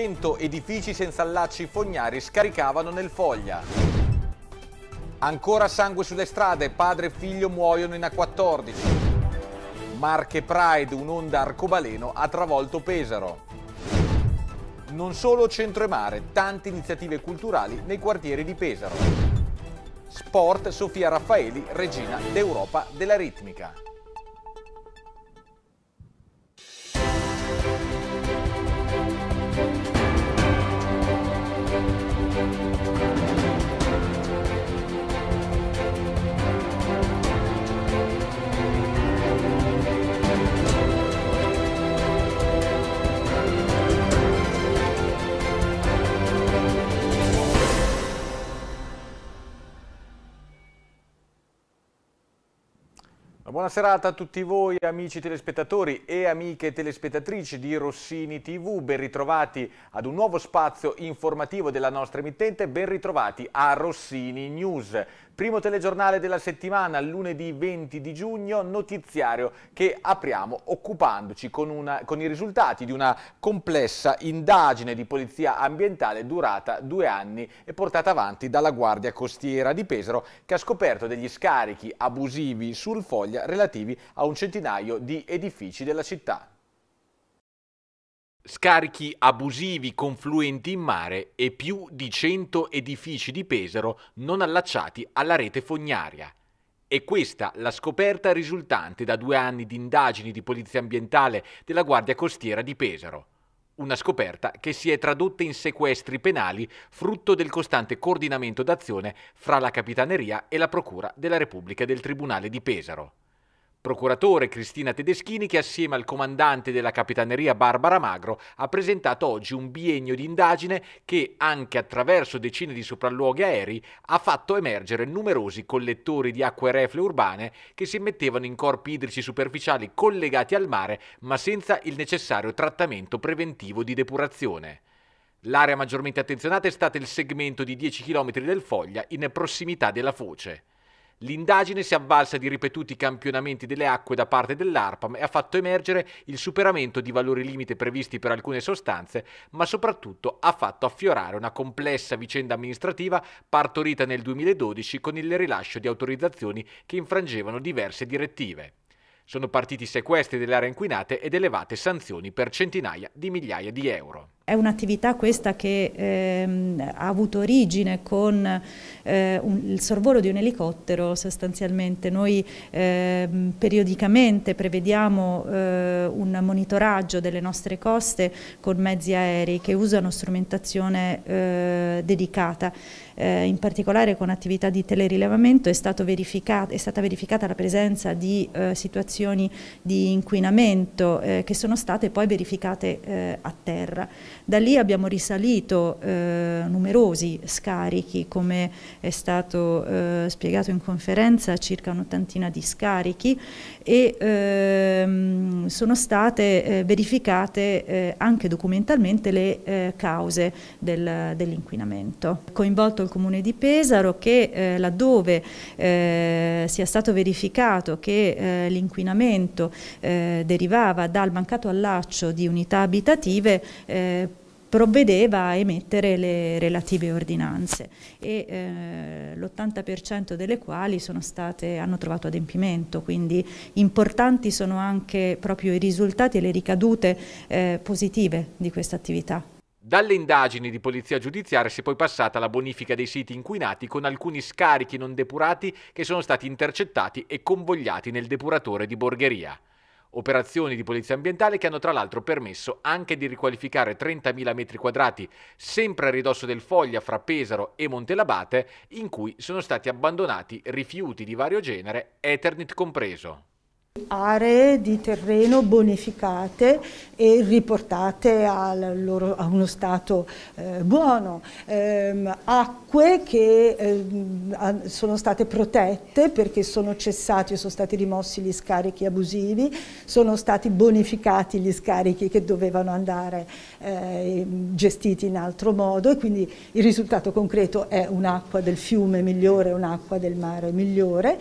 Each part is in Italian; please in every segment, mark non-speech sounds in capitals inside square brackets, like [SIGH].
100 edifici senza allacci fognari scaricavano nel Foglia. Ancora sangue sulle strade, padre e figlio muoiono in A14. Marche Pride, un'onda arcobaleno ha travolto Pesaro. Non solo centro e mare, tante iniziative culturali nei quartieri di Pesaro. Sport Sofia Raffaeli, regina d'Europa della ritmica. Buona serata a tutti voi amici telespettatori e amiche telespettatrici di Rossini TV, ben ritrovati ad un nuovo spazio informativo della nostra emittente, ben ritrovati a Rossini News. Primo telegiornale della settimana, lunedì 20 di giugno, notiziario che apriamo occupandoci con, una, con i risultati di una complessa indagine di polizia ambientale durata due anni e portata avanti dalla Guardia Costiera di Pesaro che ha scoperto degli scarichi abusivi sul Foglia relativi a un centinaio di edifici della città. Scarichi abusivi confluenti in mare e più di 100 edifici di Pesaro non allacciati alla rete fognaria. E questa la scoperta risultante da due anni di indagini di polizia ambientale della Guardia Costiera di Pesaro. Una scoperta che si è tradotta in sequestri penali frutto del costante coordinamento d'azione fra la Capitaneria e la Procura della Repubblica del Tribunale di Pesaro procuratore Cristina Tedeschini che assieme al comandante della Capitaneria Barbara Magro ha presentato oggi un biennio di indagine che anche attraverso decine di sopralluoghi aerei ha fatto emergere numerosi collettori di acque reflue urbane che si mettevano in corpi idrici superficiali collegati al mare ma senza il necessario trattamento preventivo di depurazione. L'area maggiormente attenzionata è stata il segmento di 10 km del Foglia in prossimità della foce. L'indagine si avvalsa di ripetuti campionamenti delle acque da parte dell'ARPAM e ha fatto emergere il superamento di valori limite previsti per alcune sostanze, ma soprattutto ha fatto affiorare una complessa vicenda amministrativa partorita nel 2012 con il rilascio di autorizzazioni che infrangevano diverse direttive. Sono partiti sequestri delle aree inquinate ed elevate sanzioni per centinaia di migliaia di euro. È un'attività questa che ehm, ha avuto origine con eh, un, il sorvolo di un elicottero sostanzialmente. Noi ehm, periodicamente prevediamo eh, un monitoraggio delle nostre coste con mezzi aerei che usano strumentazione eh, dedicata. Eh, in particolare con attività di telerilevamento è, è stata verificata la presenza di eh, situazioni di inquinamento eh, che sono state poi verificate a terra. Da lì abbiamo risalito eh, numerosi scarichi, come è stato eh, spiegato in conferenza, circa un'ottantina di scarichi e ehm, sono state eh, verificate eh, anche documentalmente le eh, cause del, dell'inquinamento. Coinvolto il comune di Pesaro che eh, laddove eh, sia stato verificato che eh, l'inquinamento derivava dal mancato allaccio di unità abitative provvedeva a emettere le relative ordinanze e eh, l'80% delle quali state, hanno trovato adempimento, quindi importanti sono anche proprio i risultati e le ricadute eh, positive di questa attività. Dalle indagini di polizia giudiziaria si è poi passata alla bonifica dei siti inquinati con alcuni scarichi non depurati che sono stati intercettati e convogliati nel depuratore di Borgheria operazioni di polizia ambientale che hanno tra l'altro permesso anche di riqualificare 30.000 metri quadrati sempre a ridosso del Foglia fra Pesaro e Montelabate in cui sono stati abbandonati rifiuti di vario genere, Eternit compreso aree di terreno bonificate e riportate loro, a uno stato eh, buono, ehm, acque che ehm, sono state protette perché sono cessati e sono stati rimossi gli scarichi abusivi, sono stati bonificati gli scarichi che dovevano andare eh, gestiti in altro modo e quindi il risultato concreto è un'acqua del fiume migliore, un'acqua del mare migliore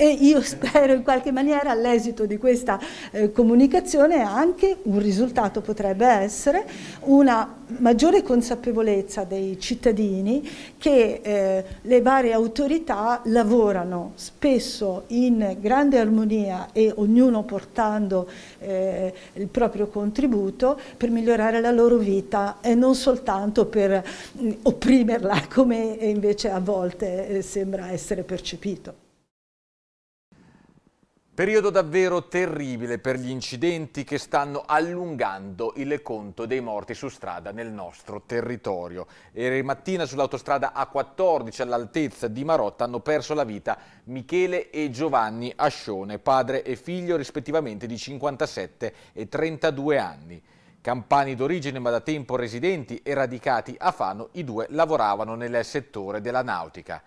e io [LAUGHS] spero in qualche maniera all'esito di questa eh, comunicazione anche un risultato potrebbe essere una maggiore consapevolezza dei cittadini che eh, le varie autorità lavorano spesso in grande armonia e ognuno portando eh, il proprio contributo per migliorare la loro vita e non soltanto per mh, mm, opprimerla [LAUGHS] come invece a volte eh, sembra essere percepito. Periodo davvero terribile per gli incidenti che stanno allungando il conto dei morti su strada nel nostro territorio. Ieri mattina sull'autostrada A14 all'altezza di Marotta hanno perso la vita Michele e Giovanni Ascione, padre e figlio rispettivamente di 57 e 32 anni. Campani d'origine ma da tempo residenti e radicati a Fano, i due lavoravano nel settore della nautica.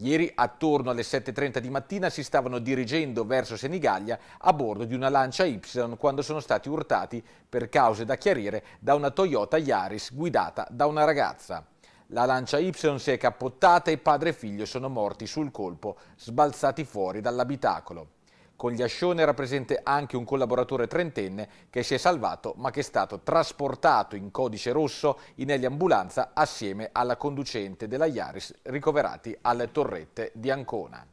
Ieri attorno alle 7.30 di mattina si stavano dirigendo verso Senigallia a bordo di una Lancia Y quando sono stati urtati per cause da chiarire da una Toyota Yaris guidata da una ragazza. La Lancia Y si è capottata e padre e figlio sono morti sul colpo, sbalzati fuori dall'abitacolo. Con gli Ascione era presente anche un collaboratore trentenne che si è salvato ma che è stato trasportato in codice rosso in eliambulanza assieme alla conducente della Iaris ricoverati alle torrette di Ancona.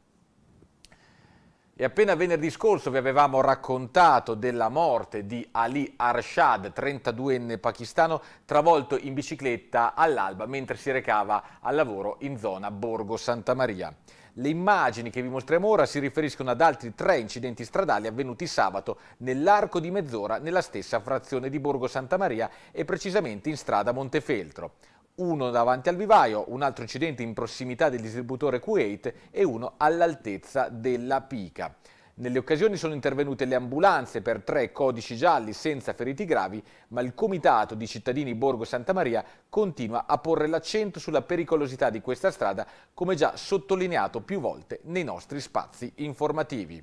E appena venerdì scorso vi avevamo raccontato della morte di Ali Arshad, 32enne pakistano, travolto in bicicletta all'alba mentre si recava al lavoro in zona Borgo Santa Maria. Le immagini che vi mostriamo ora si riferiscono ad altri tre incidenti stradali avvenuti sabato nell'arco di mezz'ora nella stessa frazione di Borgo Santa Maria e precisamente in strada Montefeltro. Uno davanti al vivaio, un altro incidente in prossimità del distributore Kuwait e uno all'altezza della Pica. Nelle occasioni sono intervenute le ambulanze per tre codici gialli senza feriti gravi, ma il Comitato di Cittadini Borgo Santa Maria continua a porre l'accento sulla pericolosità di questa strada, come già sottolineato più volte nei nostri spazi informativi.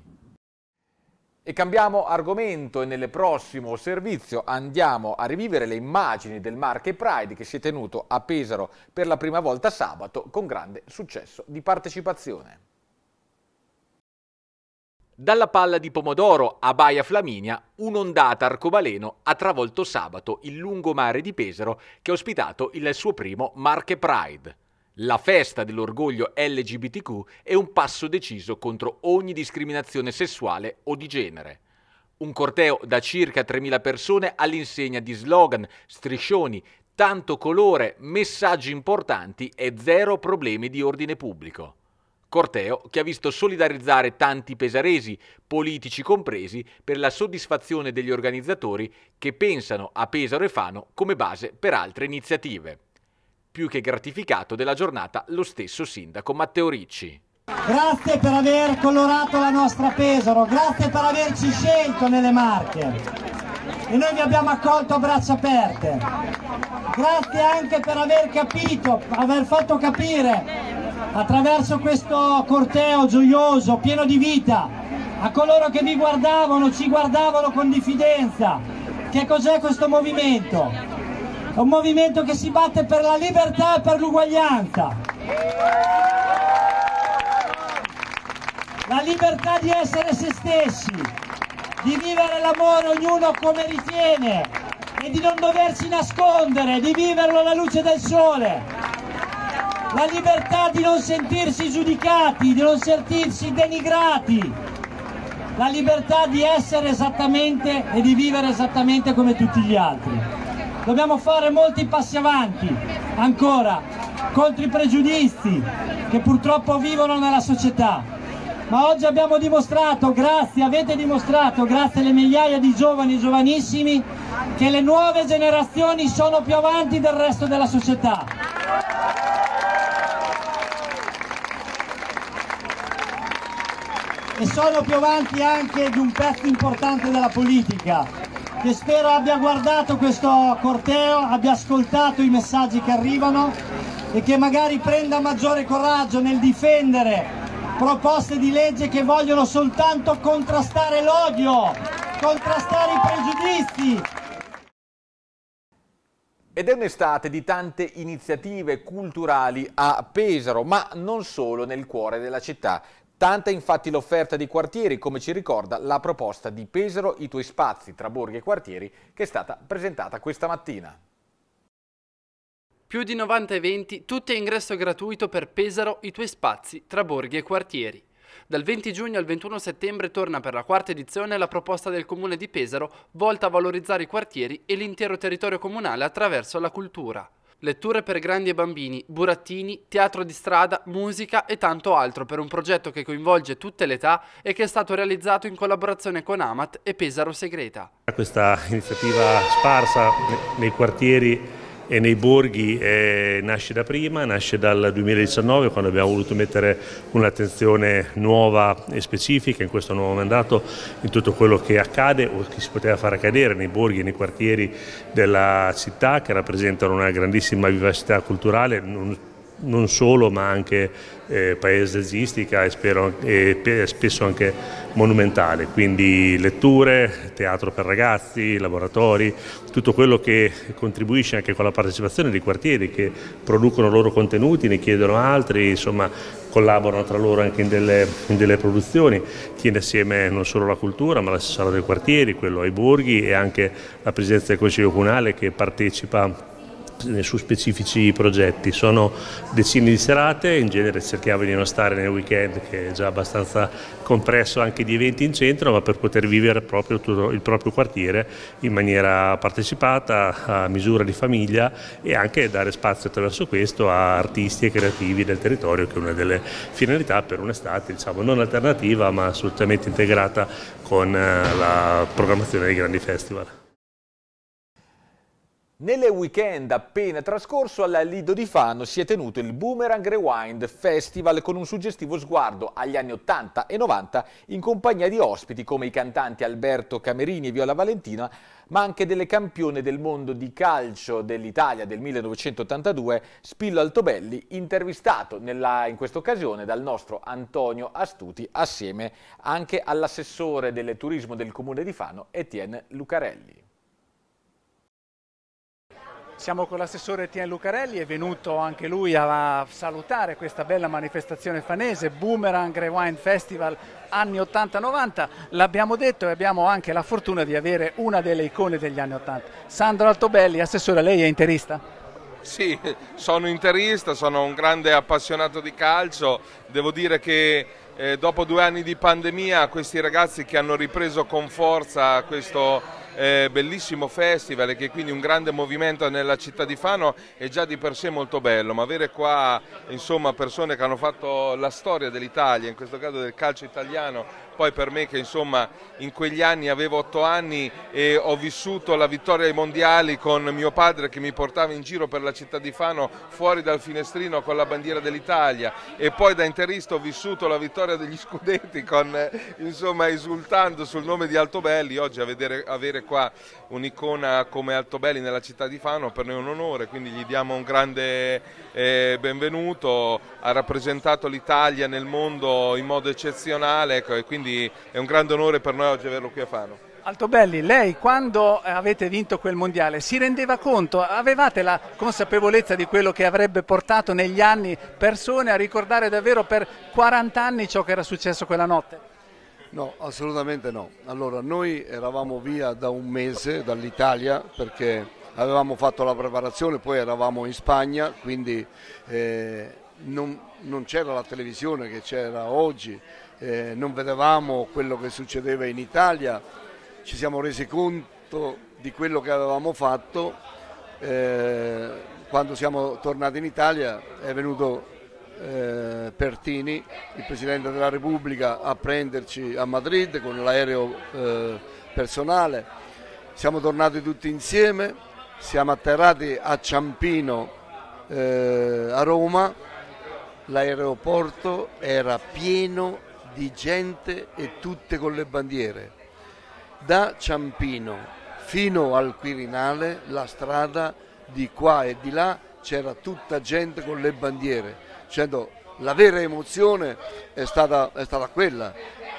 E cambiamo argomento e nel prossimo servizio andiamo a rivivere le immagini del Marche Pride che si è tenuto a Pesaro per la prima volta sabato con grande successo di partecipazione. Dalla palla di pomodoro a Baia Flaminia, un'ondata arcobaleno ha travolto sabato il lungomare di Pesaro che ha ospitato il suo primo Marche Pride. La festa dell'orgoglio LGBTQ è un passo deciso contro ogni discriminazione sessuale o di genere. Un corteo da circa 3.000 persone all'insegna di slogan, striscioni, tanto colore, messaggi importanti e zero problemi di ordine pubblico. Corteo che ha visto solidarizzare tanti pesaresi, politici compresi, per la soddisfazione degli organizzatori che pensano a Pesaro e Fano come base per altre iniziative. Più che gratificato della giornata lo stesso sindaco Matteo Ricci. Grazie per aver colorato la nostra Pesaro, grazie per averci scelto nelle Marche e noi vi abbiamo accolto a braccia aperte. Grazie anche per aver capito, aver fatto capire attraverso questo corteo gioioso, pieno di vita, a coloro che vi guardavano, ci guardavano con diffidenza. Che cos'è questo movimento? È un movimento che si batte per la libertà e per l'uguaglianza. La libertà di essere se stessi, di vivere l'amore ognuno come ritiene e di non doversi nascondere, di viverlo alla luce del sole la libertà di non sentirsi giudicati, di non sentirsi denigrati, la libertà di essere esattamente e di vivere esattamente come tutti gli altri. Dobbiamo fare molti passi avanti, ancora, contro i pregiudizi che purtroppo vivono nella società. Ma oggi abbiamo dimostrato, grazie, avete dimostrato, grazie alle migliaia di giovani e giovanissimi, che le nuove generazioni sono più avanti del resto della società. e sono più avanti anche di un pezzo importante della politica che spero abbia guardato questo corteo, abbia ascoltato i messaggi che arrivano e che magari prenda maggiore coraggio nel difendere proposte di legge che vogliono soltanto contrastare l'odio, contrastare i pregiudizi ed è un'estate di tante iniziative culturali a Pesaro, ma non solo nel cuore della città. Tanta infatti l'offerta di quartieri, come ci ricorda la proposta di Pesaro i tuoi spazi tra borghi e quartieri che è stata presentata questa mattina. Più di 90 eventi, tutti a ingresso gratuito per Pesaro i tuoi spazi tra borghi e quartieri. Dal 20 giugno al 21 settembre torna per la quarta edizione la proposta del Comune di Pesaro volta a valorizzare i quartieri e l'intero territorio comunale attraverso la cultura. Letture per grandi e bambini, burattini, teatro di strada, musica e tanto altro per un progetto che coinvolge tutte le età e che è stato realizzato in collaborazione con Amat e Pesaro Segreta. Questa iniziativa sparsa nei quartieri e nei borghi eh, nasce da prima, nasce dal 2019 quando abbiamo voluto mettere un'attenzione nuova e specifica in questo nuovo mandato in tutto quello che accade o che si poteva far accadere nei borghi e nei quartieri della città che rappresentano una grandissima vivacità culturale, non solo ma anche eh, paesaggistica e, spero, e, spesso anche monumentale, quindi letture, teatro per ragazzi, laboratori, tutto quello che contribuisce anche con la partecipazione dei quartieri che producono loro contenuti, ne chiedono altri, insomma collaborano tra loro anche in delle, in delle produzioni, tiene assieme non solo la cultura ma la sala dei quartieri, quello ai borghi e anche la presidenza del Consiglio Comunale che partecipa eh, su specifici progetti. Sono decine di serate, in genere cerchiamo di non stare nel weekend che è già abbastanza compresso anche di eventi in centro, ma per poter vivere proprio il proprio quartiere in maniera partecipata, a misura di famiglia e anche dare spazio attraverso questo a artisti e creativi del territorio che è una delle finalità per un'estate diciamo, non alternativa ma assolutamente integrata con eh, la programmazione dei grandi festival. Nelle weekend appena trascorso alla Lido di Fano si è tenuto il Boomerang Rewind Festival con un suggestivo sguardo agli anni 80 e 90 in compagnia di ospiti come i cantanti Alberto Camerini e Viola Valentina, ma anche delle campione del mondo di calcio dell'Italia del 1982, Spillo Altobelli, intervistato nella, in questa occasione dal nostro Antonio Astuti assieme anche all'assessore del turismo del comune di Fano, Etienne Lucarelli. Siamo con l'assessore Tien Lucarelli, è venuto anche lui a salutare questa bella manifestazione fanese, Boomerang Rewind Festival anni 80-90. L'abbiamo detto e abbiamo anche la fortuna di avere una delle icone degli anni 80. Sandro Altobelli, assessore, lei è interista? Sì, sono interista, sono un grande appassionato di calcio, devo dire che eh, dopo due anni di pandemia questi ragazzi che hanno ripreso con forza questo eh, bellissimo festival e che quindi un grande movimento nella città di Fano è già di per sé molto bello, ma avere qua insomma, persone che hanno fatto la storia dell'Italia, in questo caso del calcio italiano, poi per me che insomma in quegli anni avevo otto anni e ho vissuto la vittoria ai mondiali con mio padre che mi portava in giro per la città di Fano fuori dal finestrino con la bandiera dell'Italia e poi da interista ho vissuto la vittoria degli [LAUGHS] scudetti con, insomma esultando sul nome di Altobelli oggi vedere, avere qua un'icona come Altobelli nella città di Fano per noi è un onore quindi gli diamo un grande eh, benvenuto ha rappresentato l'Italia nel mondo in modo eccezionale ecco, e quindi quindi è un grande onore per noi oggi averlo qui a Fano. Altobelli, lei quando eh, avete vinto quel mondiale si rendeva conto, avevate la consapevolezza di quello che avrebbe portato negli anni persone a ricordare davvero per 40 anni ciò che era successo quella notte? No, assolutamente no. Allora, noi eravamo via da un mese dall'Italia perché avevamo fatto la preparazione, poi eravamo in Spagna, quindi eh, non, non c'era la televisione che c'era oggi eh, non vedevamo quello che succedeva in Italia, ci siamo resi conto di quello che avevamo fatto, eh, quando siamo tornati in Italia è venuto eh, Pertini, il Presidente della Repubblica, a prenderci a Madrid con l'aereo eh, personale, siamo tornati tutti insieme, siamo atterrati a Ciampino eh, a Roma, l'aeroporto era pieno di gente e tutte con le bandiere. Da Ciampino fino al Quirinale la strada di qua e di là c'era tutta gente con le bandiere. Cioè, la vera emozione è stata, è stata quella,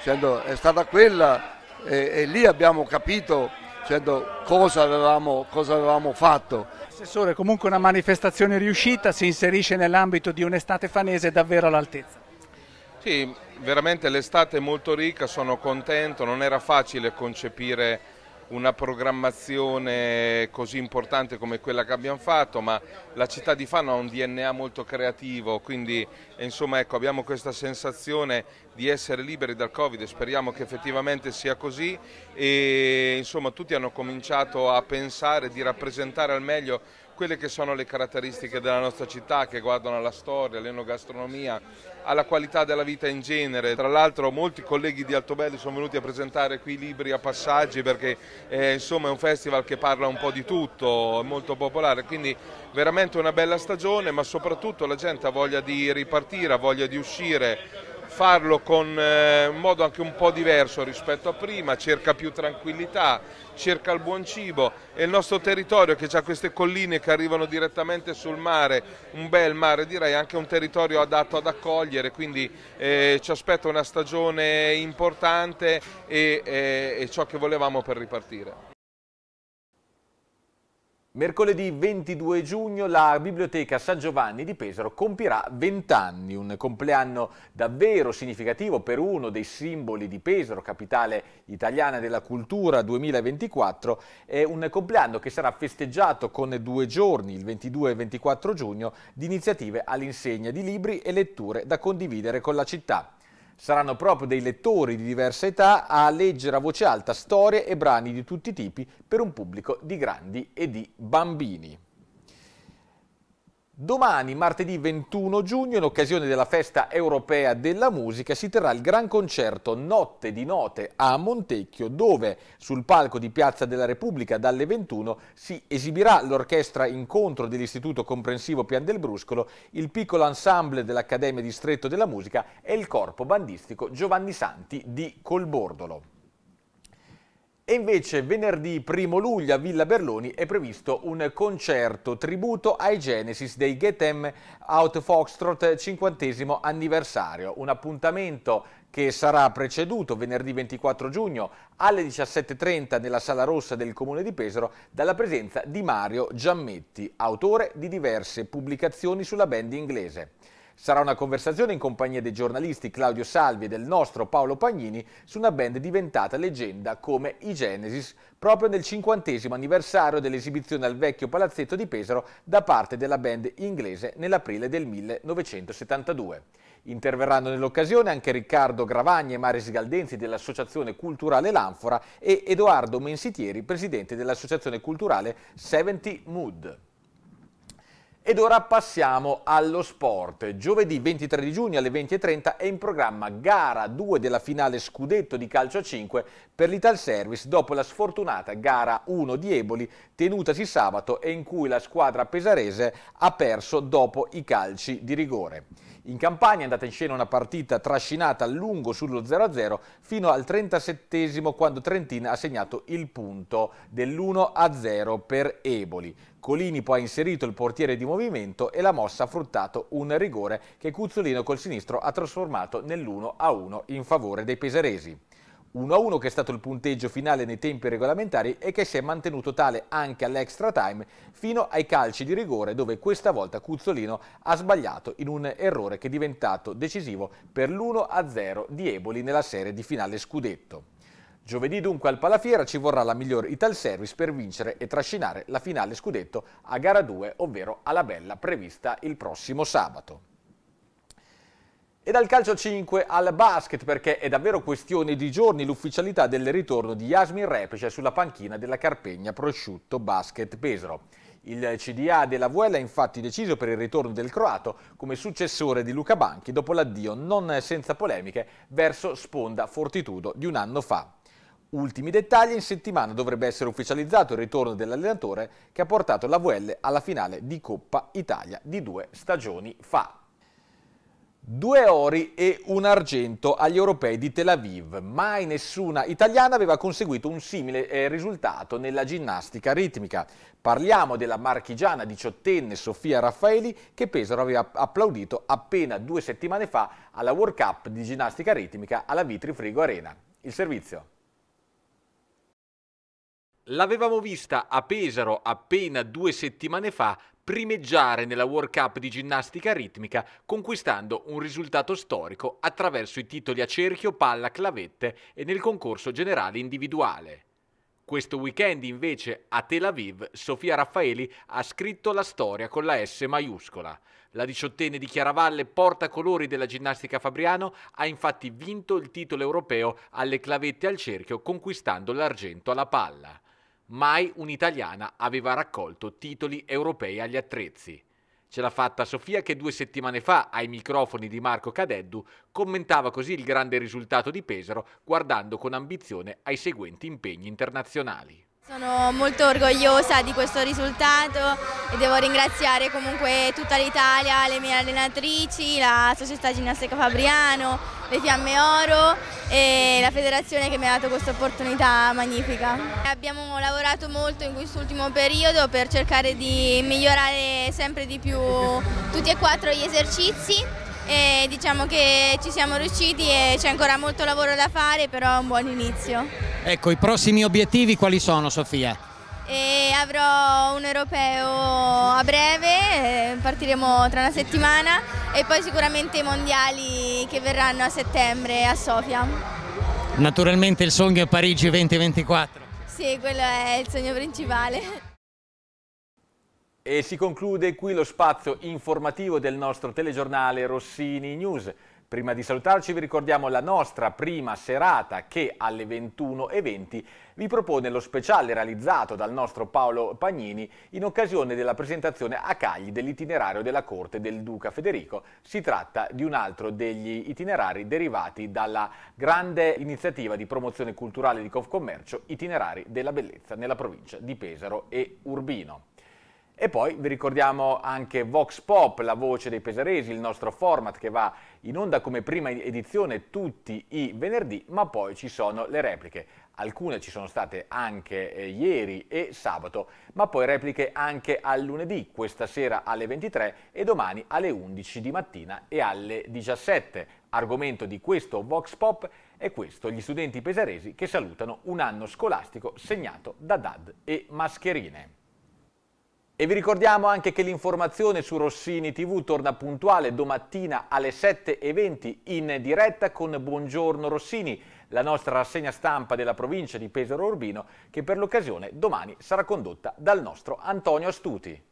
cioè, è stata quella e, e lì abbiamo capito cioè, cosa, avevamo, cosa, avevamo, fatto. Assessore, comunque una manifestazione riuscita si inserisce nell'ambito di un'estate fanese davvero all'altezza. Sì, veramente l'estate è molto ricca, sono contento, non era facile concepire una programmazione così importante come quella che abbiamo fatto, ma la città di Fano ha un DNA molto creativo, quindi insomma, ecco, abbiamo questa sensazione di essere liberi dal Covid, speriamo che effettivamente sia così e insomma, tutti hanno cominciato a pensare di rappresentare al meglio quelle che sono le caratteristiche della nostra città che guardano alla storia, all'enogastronomia, alla qualità della vita in genere. Tra l'altro molti colleghi di Altobelli sono venuti a presentare qui i libri a passaggi perché eh, insomma è un festival che parla un po' di tutto, è molto popolare, quindi veramente una bella stagione ma soprattutto la gente ha voglia di ripartire, ha voglia di uscire farlo con eh, un modo anche un po' diverso rispetto a prima, cerca più tranquillità, cerca il buon cibo e il nostro territorio che ha queste colline che arrivano direttamente sul mare, un bel mare direi, anche un territorio adatto ad accogliere, quindi eh, ci aspetta una stagione importante e, e, eh, e ciò che volevamo per ripartire. Mercoledì 22 giugno la Biblioteca San Giovanni di Pesaro compirà 20 anni, un compleanno davvero significativo per uno dei simboli di Pesaro, capitale italiana della cultura 2024, è un compleanno che sarà festeggiato con due giorni, il 22 e 24 giugno, di iniziative all'insegna di libri e letture da condividere con la città. Saranno proprio dei lettori di diversa età a leggere a voce alta storie e brani di tutti i tipi per un pubblico di grandi e di bambini. Domani, martedì 21 giugno, in occasione della Festa Europea della Musica, si terrà il gran concerto Notte di Note a Montecchio, dove sul palco di Piazza della Repubblica dalle 21 si esibirà l'orchestra Incontro dell'Istituto Comprensivo Pian del Bruscolo, il piccolo ensemble dell'Accademia Distretto della Musica e il corpo bandistico Giovanni Santi di Colbordolo. E invece venerdì 1 luglio a Villa Berloni è previsto un concerto tributo ai Genesis dei Get Em Out Foxtrot 50 anniversario, un appuntamento che sarà preceduto venerdì 24 giugno alle 17.30 nella Sala Rossa del Comune di Pesaro dalla presenza di Mario Giammetti, autore di diverse pubblicazioni sulla band inglese. Sarà una conversazione in compagnia dei giornalisti Claudio Salvi e del nostro Paolo Pagnini su una band diventata leggenda come i Genesis proprio nel cinquantesimo anniversario dell'esibizione al vecchio palazzetto di Pesaro da parte della band inglese nell'aprile del 1972. Interverranno nell'occasione anche Riccardo Gravagni e Maris Galdenzi dell'Associazione Culturale L'Anfora e Edoardo Mensitieri, presidente dell'Associazione Culturale 70 Mood. Ed ora passiamo allo sport. Giovedì 23 di giugno alle 20.30 è in programma gara 2 della finale scudetto di calcio a 5 per l'Ital Service dopo la sfortunata gara 1 di Eboli tenutasi sabato e in cui la squadra pesarese ha perso dopo i calci di rigore. In campagna è andata in scena una partita trascinata a lungo sullo 0-0 fino al 37 quando Trentin ha segnato il punto dell'1-0 per Eboli. Colini poi ha inserito il portiere di movimento e la mossa ha fruttato un rigore che Cuzzolino col sinistro ha trasformato nell'1-1 in favore dei pesaresi. 1-1 che è stato il punteggio finale nei tempi regolamentari e che si è mantenuto tale anche all'extra time fino ai calci di rigore dove questa volta Cuzzolino ha sbagliato in un errore che è diventato decisivo per l'1-0 di Eboli nella serie di finale scudetto. Giovedì dunque al Palafiera ci vorrà la miglior Ital Service per vincere e trascinare la finale scudetto a gara 2, ovvero alla Bella, prevista il prossimo sabato. E dal calcio 5 al basket perché è davvero questione di giorni l'ufficialità del ritorno di Yasmin Repice sulla panchina della Carpegna Prosciutto Basket Pesaro. Il CDA della Vuela ha infatti deciso per il ritorno del croato come successore di Luca Banchi dopo l'addio non senza polemiche verso Sponda Fortitudo di un anno fa. Ultimi dettagli, in settimana dovrebbe essere ufficializzato il ritorno dell'allenatore che ha portato la VL alla finale di Coppa Italia di due stagioni fa. Due ori e un argento agli europei di Tel Aviv. Mai nessuna italiana aveva conseguito un simile eh, risultato nella ginnastica ritmica. Parliamo della marchigiana diciottenne Sofia Raffaeli che Pesaro aveva applaudito appena due settimane fa alla World Cup di ginnastica ritmica alla Vitri Frigo Arena. Il servizio. L'avevamo vista a Pesaro appena due settimane fa primeggiare nella World Cup di ginnastica ritmica conquistando un risultato storico attraverso i titoli a cerchio, palla, clavette e nel concorso generale individuale. Questo weekend invece a Tel Aviv Sofia Raffaeli ha scritto la storia con la S maiuscola. La diciottenne di Chiaravalle, portacolori della ginnastica Fabriano, ha infatti vinto il titolo europeo alle clavette al cerchio conquistando l'argento alla palla. Mai un'italiana aveva raccolto titoli europei agli attrezzi. Ce l'ha fatta Sofia che due settimane fa ai microfoni di Marco Cadeddu commentava così il grande risultato di Pesaro guardando con ambizione ai seguenti impegni internazionali. Sono molto orgogliosa di questo risultato e devo ringraziare comunque tutta l'Italia, le mie allenatrici, la società ginnastica Fabriano, le Fiamme Oro e la federazione che mi ha dato questa opportunità magnifica. Abbiamo lavorato molto in quest'ultimo periodo per cercare di migliorare sempre di più tutti e quattro gli esercizi e diciamo che ci siamo riusciti e c'è ancora molto lavoro da fare però è un buon inizio. Ecco, i prossimi obiettivi quali sono Sofia? E avrò un europeo a breve, eh, partiremo tra una settimana e poi sicuramente i mondiali che verranno a settembre a Sofia. Naturalmente il sogno è Parigi 2024. Sì, quello è il sogno principale. E si conclude qui lo spazio informativo del nostro telegiornale Rossini News. Prima di salutarci vi ricordiamo la nostra prima serata che alle 21.20 vi propone lo speciale realizzato dal nostro Paolo Pagnini in occasione della presentazione a Cagli dell'itinerario della corte del Duca Federico. Si tratta di un altro degli itinerari derivati dalla grande iniziativa di promozione culturale di Confcommercio Itinerari della Bellezza nella provincia di Pesaro e Urbino. E poi vi ricordiamo anche Vox Pop, la voce dei pesaresi, il nostro format che va in onda come prima edizione tutti i venerdì, ma poi ci sono le repliche. Alcune ci sono state anche eh, ieri e sabato, ma poi repliche anche al lunedì, questa sera alle 23 e domani alle 11 di mattina e alle 17. Argomento di questo Vox Pop è questo, gli studenti pesaresi che salutano un anno scolastico segnato da DAD e mascherine. E vi ricordiamo anche che l'informazione su Rossini TV torna puntuale domattina alle 7.20 in diretta con Buongiorno Rossini, la nostra rassegna stampa della provincia di Pesaro Urbino che per l'occasione domani sarà condotta dal nostro Antonio Astuti.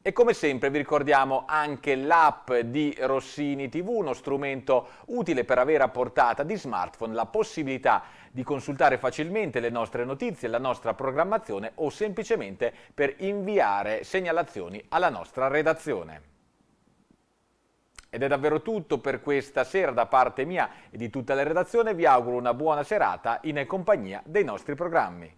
E come sempre vi ricordiamo anche l'app di Rossini TV, uno strumento utile per avere a portata di smartphone la possibilità di consultare facilmente le nostre notizie, la nostra programmazione o semplicemente per inviare segnalazioni alla nostra redazione. Ed è davvero tutto per questa sera da parte mia e di tutta la redazione, vi auguro una buona serata in compagnia dei nostri programmi.